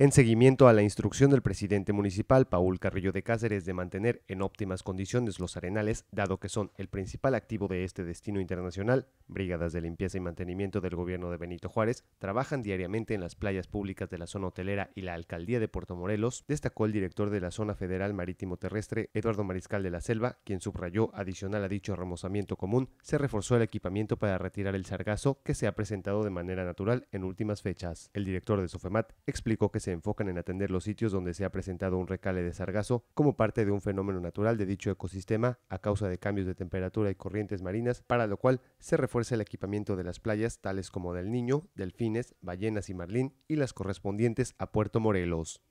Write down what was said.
en seguimiento a la instrucción del presidente municipal Paul Carrillo de Cáceres de mantener en óptimas condiciones los arenales, dado que son el principal activo de este destino internacional, brigadas de limpieza y mantenimiento del gobierno de Benito Juárez trabajan diariamente en las playas públicas de la zona hotelera y la alcaldía de Puerto Morelos, destacó el director de la Zona Federal Marítimo Terrestre, Eduardo Mariscal de la Selva, quien subrayó, adicional a dicho remozamiento común, se reforzó el equipamiento para retirar el sargazo que se ha presentado de manera natural en últimas fechas. El director de Sofemat explicó que se se enfocan en atender los sitios donde se ha presentado un recale de sargazo como parte de un fenómeno natural de dicho ecosistema a causa de cambios de temperatura y corrientes marinas, para lo cual se refuerza el equipamiento de las playas tales como del Niño, Delfines, Ballenas y Marlín y las correspondientes a Puerto Morelos.